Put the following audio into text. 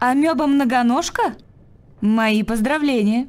Амеба-многоножка? Мои поздравления.